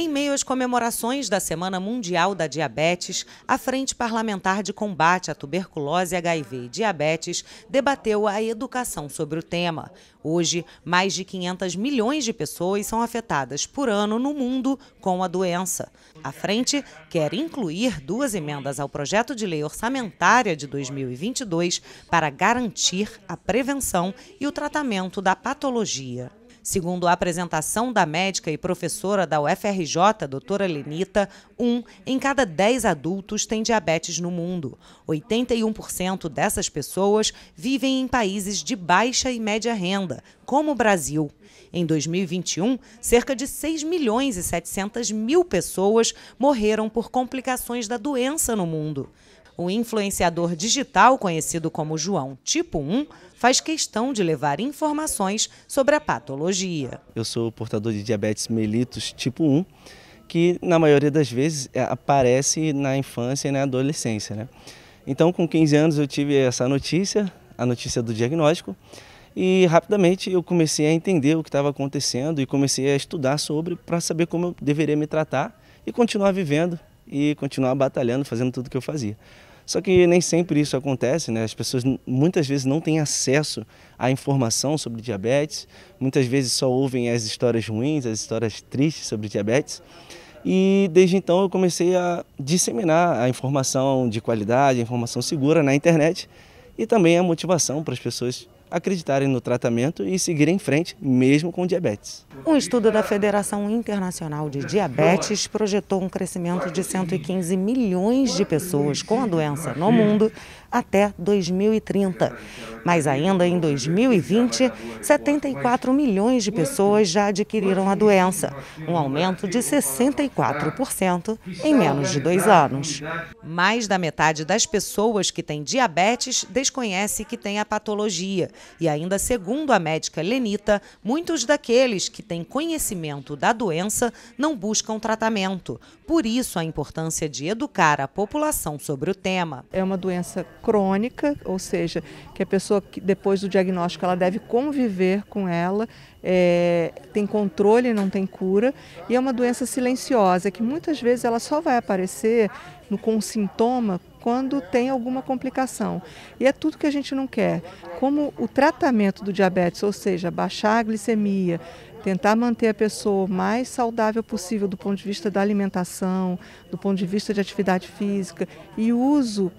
Em meio às comemorações da Semana Mundial da Diabetes, a Frente Parlamentar de Combate à Tuberculose, HIV e Diabetes debateu a educação sobre o tema. Hoje, mais de 500 milhões de pessoas são afetadas por ano no mundo com a doença. A frente quer incluir duas emendas ao projeto de lei orçamentária de 2022 para garantir a prevenção e o tratamento da patologia. Segundo a apresentação da médica e professora da UFRJ, doutora Lenita, um em cada dez adultos tem diabetes no mundo. 81% dessas pessoas vivem em países de baixa e média renda, como o Brasil. Em 2021, cerca de 6 milhões e 700 mil pessoas morreram por complicações da doença no mundo. O influenciador digital, conhecido como João Tipo 1, faz questão de levar informações sobre a patologia. Eu sou portador de diabetes mellitus tipo 1, que na maioria das vezes é, aparece na infância e na adolescência. Né? Então, com 15 anos, eu tive essa notícia, a notícia do diagnóstico, e rapidamente eu comecei a entender o que estava acontecendo e comecei a estudar sobre para saber como eu deveria me tratar e continuar vivendo e continuar batalhando, fazendo tudo o que eu fazia. Só que nem sempre isso acontece, né? As pessoas muitas vezes não têm acesso à informação sobre diabetes, muitas vezes só ouvem as histórias ruins, as histórias tristes sobre diabetes. E desde então eu comecei a disseminar a informação de qualidade, a informação segura na internet e também a motivação para as pessoas acreditarem no tratamento e seguirem em frente, mesmo com diabetes. Um estudo da Federação Internacional de Diabetes projetou um crescimento de 115 milhões de pessoas com a doença no mundo até 2030. Mas ainda em 2020, 74 milhões de pessoas já adquiriram a doença, um aumento de 64% em menos de dois anos. Mais da metade das pessoas que têm diabetes desconhece que tem a patologia. E ainda segundo a médica Lenita, muitos daqueles que têm conhecimento da doença não buscam tratamento. Por isso a importância de educar a população sobre o tema. É uma doença crônica, ou seja, que a pessoa depois do diagnóstico ela deve conviver com ela é, tem controle, não tem cura, e é uma doença silenciosa que muitas vezes ela só vai aparecer no, com sintoma quando tem alguma complicação. E é tudo que a gente não quer. Como o tratamento do diabetes, ou seja, baixar a glicemia, tentar manter a pessoa mais saudável possível do ponto de vista da alimentação, do ponto de vista de atividade física e uso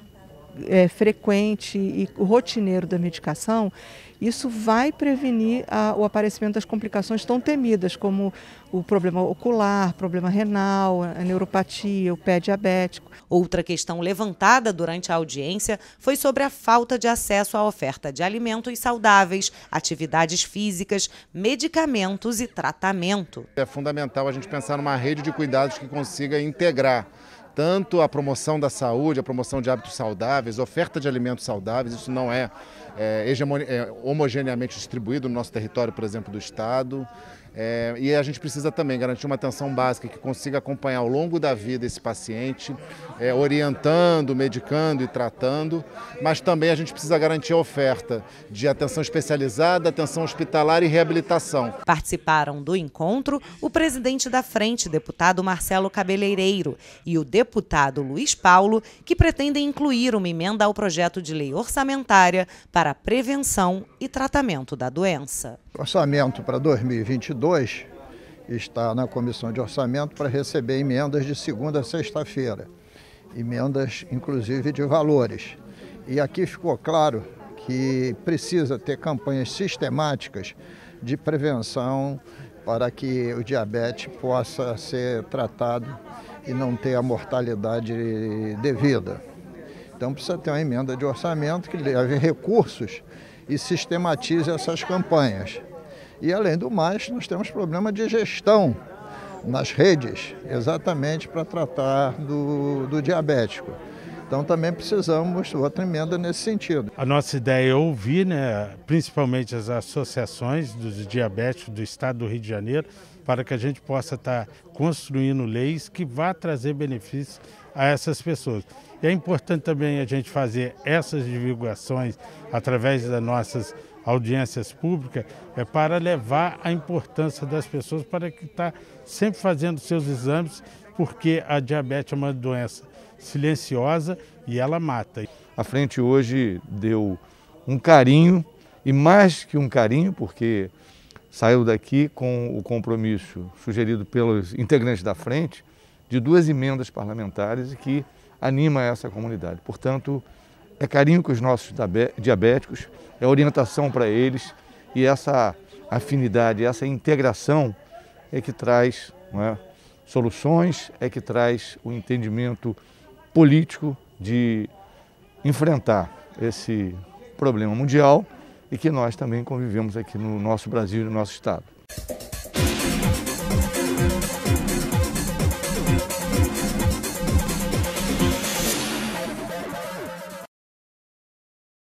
é, frequente e rotineiro da medicação, isso vai prevenir a, o aparecimento das complicações tão temidas como o problema ocular, problema renal, a neuropatia, o pé diabético. Outra questão levantada durante a audiência foi sobre a falta de acesso à oferta de alimentos saudáveis, atividades físicas, medicamentos e tratamento. É fundamental a gente pensar numa rede de cuidados que consiga integrar tanto a promoção da saúde, a promoção de hábitos saudáveis, oferta de alimentos saudáveis, isso não é, é, é homogeneamente distribuído no nosso território, por exemplo, do Estado. É, e a gente precisa também garantir uma atenção básica que consiga acompanhar ao longo da vida esse paciente, é, orientando, medicando e tratando, mas também a gente precisa garantir a oferta de atenção especializada, atenção hospitalar e reabilitação. Participaram do encontro o presidente da frente, deputado Marcelo Cabeleireiro, e o deputado Luiz Paulo, que pretendem incluir uma emenda ao projeto de lei orçamentária para prevenção e tratamento da doença. Orçamento para 2022 2 está na Comissão de Orçamento para receber emendas de segunda a sexta-feira, emendas inclusive de valores. E aqui ficou claro que precisa ter campanhas sistemáticas de prevenção para que o diabetes possa ser tratado e não ter a mortalidade devida. Então precisa ter uma emenda de orçamento que leve recursos e sistematize essas campanhas. E, além do mais, nós temos problema de gestão nas redes, exatamente para tratar do, do diabético. Então também precisamos outra emenda nesse sentido. A nossa ideia é ouvir, né, principalmente as associações dos diabéticos do estado do Rio de Janeiro, para que a gente possa estar construindo leis que vá trazer benefícios a essas pessoas. E é importante também a gente fazer essas divulgações através das nossas audiências públicas, é para levar a importância das pessoas para que está sempre fazendo seus exames, porque a diabetes é uma doença silenciosa e ela mata. A frente hoje deu um carinho, e mais que um carinho, porque saiu daqui com o compromisso sugerido pelos integrantes da frente de duas emendas parlamentares que anima essa comunidade. Portanto, é carinho com os nossos diabéticos, é orientação para eles e essa afinidade, essa integração é que traz é? soluções, é que traz o entendimento político de enfrentar esse problema mundial e que nós também convivemos aqui no nosso Brasil e no nosso Estado.